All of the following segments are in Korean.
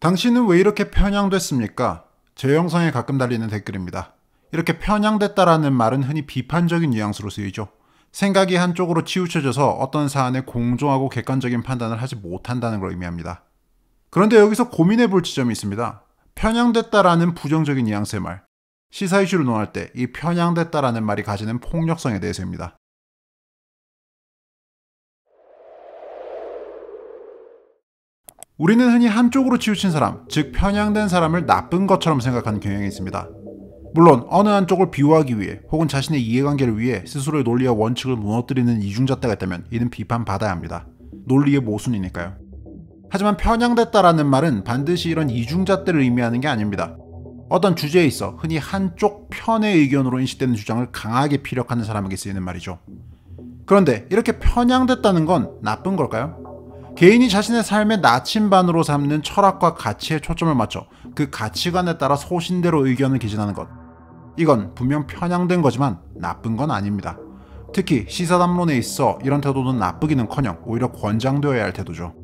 당신은 왜 이렇게 편향됐습니까? 제 영상에 가끔 달리는 댓글입니다. 이렇게 편향됐다라는 말은 흔히 비판적인 뉘앙스로 쓰이죠. 생각이 한쪽으로 치우쳐져서 어떤 사안에 공정하고 객관적인 판단을 하지 못한다는 걸 의미합니다. 그런데 여기서 고민해 볼 지점이 있습니다. 편향됐다라는 부정적인 뉘앙스의 말. 시사 이슈를 논할 때 이 편향됐다라는 말이 가지는 폭력성에 대해서입니다. 우리는 흔히 한쪽으로 치우친 사람, 즉 편향된 사람을 나쁜 것처럼 생각하는 경향이 있습니다. 물론 어느 한쪽을 비호하기 위해 혹은 자신의 이해관계를 위해 스스로의 논리와 원칙을 무너뜨리는 이중잣대가 있다면 이는 비판받아야 합니다. 논리의 모순이니까요. 하지만 편향됐다라는 말은 반드시 이런 이중잣대를 의미하는 게 아닙니다. 어떤 주제에 있어 흔히 한쪽 편의 의견으로 인식되는 주장을 강하게 피력하는 사람에게 쓰이는 말이죠. 그런데 이렇게 편향됐다는 건 나쁜 걸까요? 개인이 자신의 삶의 나침반으로 삼는 철학과 가치에 초점을 맞춰 그 가치관에 따라 소신대로 의견을 개진하는 것. 이건 분명 편향된 거지만 나쁜 건 아닙니다. 특히 시사담론에 있어 이런 태도는 나쁘기는커녕 오히려 권장되어야 할 태도죠.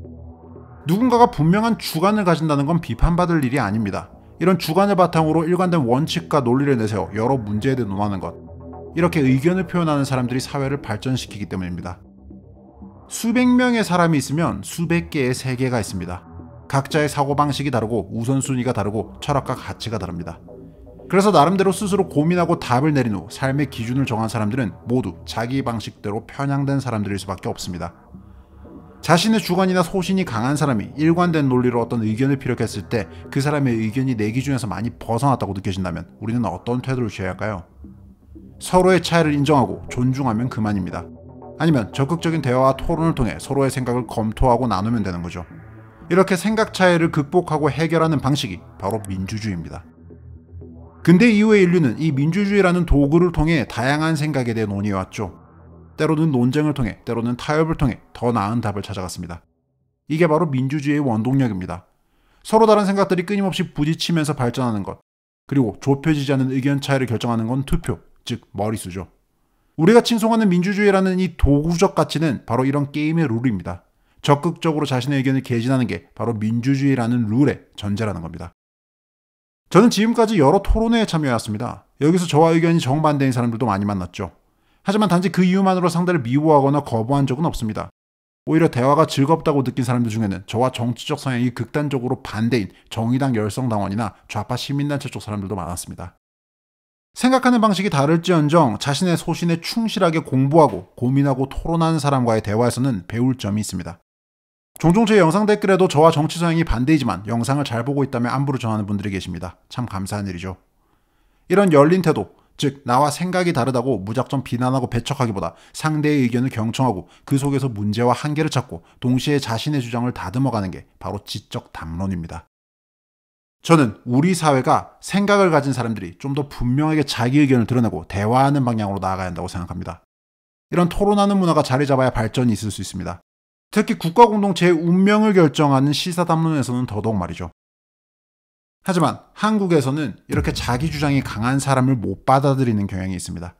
누군가가 분명한 주관을 가진다는 건 비판받을 일이 아닙니다. 이런 주관을 바탕으로 일관된 원칙과 논리를 내세워 여러 문제에 대해 논하는 것. 이렇게 의견을 표현하는 사람들이 사회를 발전시키기 때문입니다. 수백 명의 사람이 있으면 수백 개의 세계가 있습니다. 각자의 사고방식이 다르고 우선순위가 다르고 철학과 가치가 다릅니다. 그래서 나름대로 스스로 고민하고 답을 내린 후 삶의 기준을 정한 사람들은 모두 자기 방식대로 편향된 사람들일 수밖에 없습니다. 자신의 주관이나 소신이 강한 사람이 일관된 논리로 어떤 의견을 피력했을 때 그 사람의 의견이 내 기준에서 많이 벗어났다고 느껴진다면 우리는 어떤 태도를 취해야 할까요? 서로의 차이를 인정하고 존중하면 그만입니다. 아니면 적극적인 대화와 토론을 통해 서로의 생각을 검토하고 나누면 되는 거죠. 이렇게 생각 차이를 극복하고 해결하는 방식이 바로 민주주의입니다. 근대 이후의 인류는 이 민주주의라는 도구를 통해 다양한 생각에 대해 논의해왔죠. 때로는 논쟁을 통해, 때로는 타협을 통해 더 나은 답을 찾아갔습니다. 이게 바로 민주주의의 원동력입니다. 서로 다른 생각들이 끊임없이 부딪히면서 발전하는 것, 그리고 좁혀지지 않은 의견 차이를 결정하는 건 투표, 즉 머리수죠. 우리가 칭송하는 민주주의라는 이 도구적 가치는 바로 이런 게임의 룰입니다. 적극적으로 자신의 의견을 개진하는 게 바로 민주주의라는 룰의 전제라는 겁니다. 저는 지금까지 여러 토론회에 참여해왔습니다. 여기서 저와 의견이 정반대인 사람들도 많이 만났죠. 하지만 단지 그 이유만으로 상대를 미워하거나 거부한 적은 없습니다. 오히려 대화가 즐겁다고 느낀 사람들 중에는 저와 정치적 성향이 극단적으로 반대인 정의당 열성당원이나 좌파 시민단체 쪽 사람들도 많았습니다. 생각하는 방식이 다를지언정 자신의 소신에 충실하게 공부하고 고민하고 토론하는 사람과의 대화에서는 배울 점이 있습니다. 종종 제 영상 댓글에도 저와 정치 성향이 반대이지만 영상을 잘 보고 있다며 안부를 전하는 분들이 계십니다. 참 감사한 일이죠. 이런 열린 태도, 즉 나와 생각이 다르다고 무작정 비난하고 배척하기보다 상대의 의견을 경청하고 그 속에서 문제와 한계를 찾고 동시에 자신의 주장을 다듬어가는 게 바로 지적 담론입니다. 저는 우리 사회가 생각을 가진 사람들이 좀 더 분명하게 자기 의견을 드러내고 대화하는 방향으로 나아가야 한다고 생각합니다. 이런 토론하는 문화가 자리 잡아야 발전이 있을 수 있습니다. 특히 국가 공동체의 운명을 결정하는 시사담론에서는 더더욱 말이죠. 하지만 한국에서는 이렇게 자기 주장이 강한 사람을 못 받아들이는 경향이 있습니다.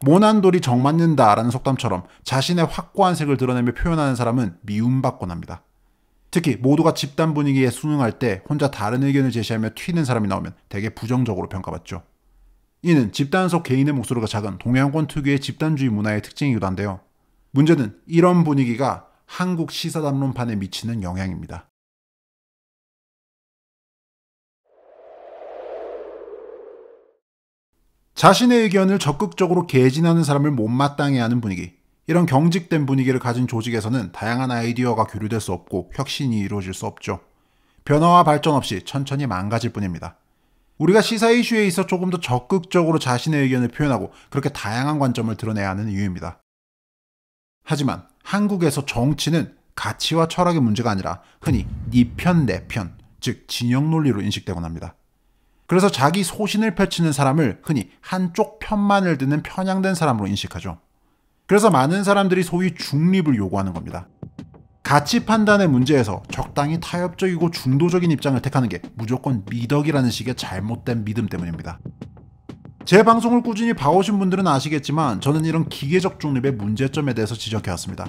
모난 돌이 정 맞는다라는 속담처럼 자신의 확고한 색을 드러내며 표현하는 사람은 미움받곤 합니다. 특히 모두가 집단 분위기에 순응할 때 혼자 다른 의견을 제시하며 튀는 사람이 나오면 되게 부정적으로 평가받죠. 이는 집단 속 개인의 목소리가 작은 동양권 특유의 집단주의 문화의 특징이기도 한데요. 문제는 이런 분위기가 한국 시사담론판에 미치는 영향입니다. 자신의 의견을 적극적으로 개진하는 사람을 못마땅해 하는 분위기. 이런 경직된 분위기를 가진 조직에서는 다양한 아이디어가 교류될 수 없고 혁신이 이루어질 수 없죠. 변화와 발전 없이 천천히 망가질 뿐입니다. 우리가 시사 이슈에 있어 조금 더 적극적으로 자신의 의견을 표현하고 그렇게 다양한 관점을 드러내야 하는 이유입니다. 하지만 한국에서 정치는 가치와 철학의 문제가 아니라 흔히 니편 내편, 즉 진영 논리로 인식되곤 합니다. 그래서 자기 소신을 펼치는 사람을 흔히 한쪽 편만을 듣는 편향된 사람으로 인식하죠. 그래서 많은 사람들이 소위 중립을 요구하는 겁니다. 가치 판단의 문제에서 적당히 타협적이고 중도적인 입장을 택하는 게 무조건 미덕이라는 식의 잘못된 믿음 때문입니다. 제 방송을 꾸준히 봐오신 분들은 아시겠지만 저는 이런 기계적 중립의 문제점에 대해서 지적해왔습니다.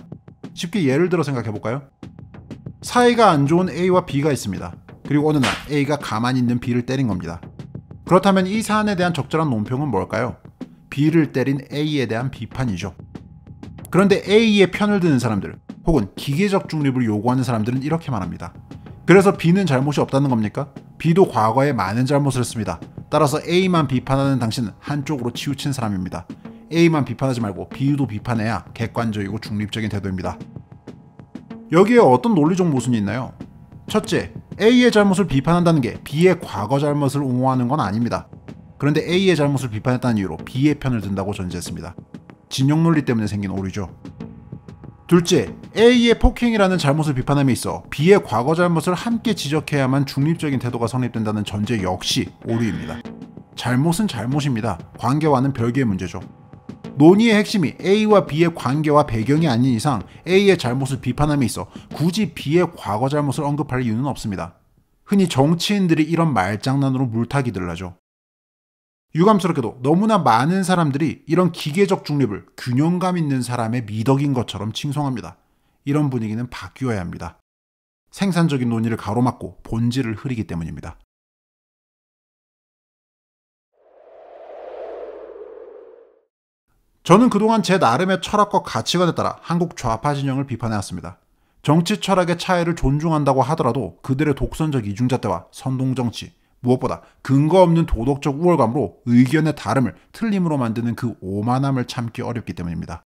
쉽게 예를 들어 생각해볼까요? 사이가 안 좋은 A와 B가 있습니다. 그리고 어느 날 A가 가만히 있는 B를 때린 겁니다. 그렇다면 이 사안에 대한 적절한 논평은 뭘까요? B를 때린 A에 대한 비판이죠. 그런데 A의 편을 드는 사람들 혹은 기계적 중립을 요구하는 사람들은 이렇게 말합니다. 그래서 B는 잘못이 없다는 겁니까? B도 과거에 많은 잘못을 했습니다. 따라서 A만 비판하는 당신은 한쪽으로 치우친 사람입니다. A만 비판하지 말고 B도 비판해야 객관적이고 중립적인 태도입니다. 여기에 어떤 논리적 모순이 있나요? 첫째, A의 잘못을 비판한다는 게 B의 과거 잘못을 옹호하는 건 아닙니다. 그런데 A의 잘못을 비판했다는 이유로 B의 편을 든다고 전제했습니다. 진영 논리 때문에 생긴 오류죠. 둘째, A의 폭행이라는 잘못을 비판함에 있어 B의 과거 잘못을 함께 지적해야만 중립적인 태도가 성립된다는 전제 역시 오류입니다. 잘못은 잘못입니다. 관계와는 별개의 문제죠. 논의의 핵심이 A와 B의 관계와 배경이 아닌 이상 A의 잘못을 비판함에 있어 굳이 B의 과거 잘못을 언급할 이유는 없습니다. 흔히 정치인들이 이런 말장난으로 물타기들 하죠. 유감스럽게도 너무나 많은 사람들이 이런 기계적 중립을 균형감 있는 사람의 미덕인 것처럼 칭송합니다. 이런 분위기는 바뀌어야 합니다. 생산적인 논의를 가로막고 본질을 흐리기 때문입니다. 저는 그동안 제 나름의 철학과 가치관에 따라 한국 좌파 진영을 비판해왔습니다. 정치 철학의 차이를 존중한다고 하더라도 그들의 독선적 이중잣대와 선동정치, 무엇보다 근거 없는 도덕적 우월감으로 의견의 다름을 틀림으로 만드는 그 오만함을 참기 어렵기 때문입니다.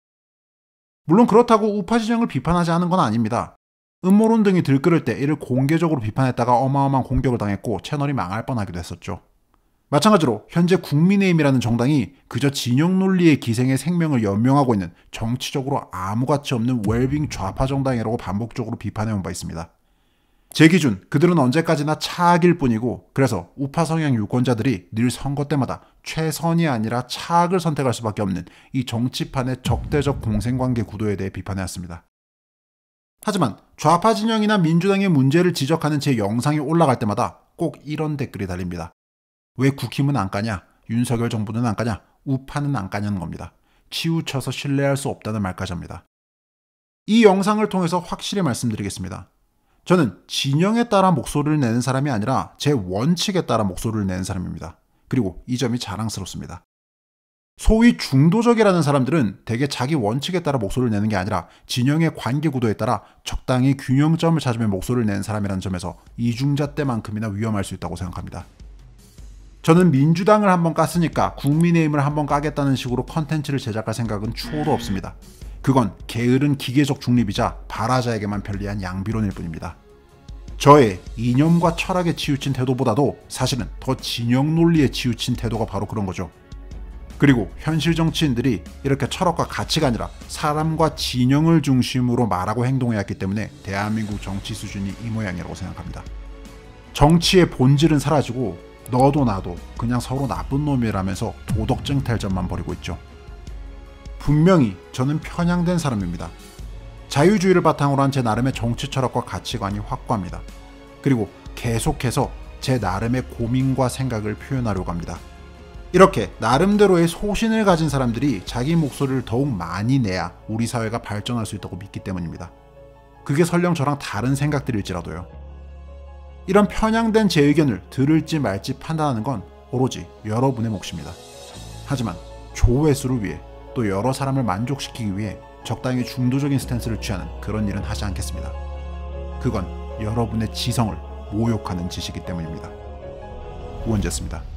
물론 그렇다고 우파 지정을 비판하지 않은 건 아닙니다. 음모론 등이 들끓을 때 이를 공개적으로 비판했다가 어마어마한 공격을 당했고 채널이 망할 뻔하기도 했었죠. 마찬가지로 현재 국민의힘이라는 정당이 그저 진영 논리의 기생의 생명을 연명하고 있는 정치적으로 아무가치 없는 웰빙 좌파 정당이라고 반복적으로 비판해온 바 있습니다. 제 기준 그들은 언제까지나 차악일 뿐이고 그래서 우파 성향 유권자들이 늘 선거 때마다 최선이 아니라 차악을 선택할 수밖에 없는 이 정치판의 적대적 공생관계 구도에 대해 비판해왔습니다. 하지만 좌파 진영이나 민주당의 문제를 지적하는 제 영상이 올라갈 때마다 꼭 이런 댓글이 달립니다. 왜 국힘은 안 까냐? 윤석열 정부는 안 까냐? 우파는 안 까냐는 겁니다. 치우쳐서 신뢰할 수 없다는 말까지 합니다. 이 영상을 통해서 확실히 말씀드리겠습니다. 저는 진영에 따라 목소리를 내는 사람이 아니라 제 원칙에 따라 목소리를 내는 사람입니다. 그리고 이 점이 자랑스럽습니다. 소위 중도적이라는 사람들은 대개 자기 원칙에 따라 목소리를 내는 게 아니라 진영의 관계 구도에 따라 적당히 균형점을 찾으며 목소리를 내는 사람이라는 점에서 이중자 때만큼이나 위험할 수 있다고 생각합니다. 저는 민주당을 한번 깠으니까 국민의힘을 한번 까겠다는 식으로 컨텐츠를 제작할 생각은 추호도 없습니다. 그건 게으른 기계적 중립이자 바라자에게만 편리한 양비론일 뿐입니다. 저의 이념과 철학에 치우친 태도보다도 사실은 더 진영 논리에 치우친 태도가 바로 그런 거죠. 그리고 현실 정치인들이 이렇게 철학과 가치가 아니라 사람과 진영을 중심으로 말하고 행동해왔기 때문에 대한민국 정치 수준이 이 모양이라고 생각합니다. 정치의 본질은 사라지고 너도 나도 그냥 서로 나쁜 놈이라면서 도덕 쟁탈전만 벌이고 있죠. 분명히 저는 편향된 사람입니다. 자유주의를 바탕으로 한 제 나름의 정치 철학과 가치관이 확고합니다. 그리고 계속해서 제 나름의 고민과 생각을 표현하려고 합니다. 이렇게 나름대로의 소신을 가진 사람들이 자기 목소리를 더욱 많이 내야 우리 사회가 발전할 수 있다고 믿기 때문입니다. 그게 설령 저랑 다른 생각들일지라도요. 이런 편향된 제 의견을 들을지 말지 판단하는 건 오로지 여러분의 몫입니다. 하지만 조회수를 위해 또 여러 사람을 만족시키기 위해 적당히 중도적인 스탠스를 취하는 그런 일은 하지 않겠습니다. 그건 여러분의 지성을 모욕하는 짓이기 때문입니다. 우원재였습니다.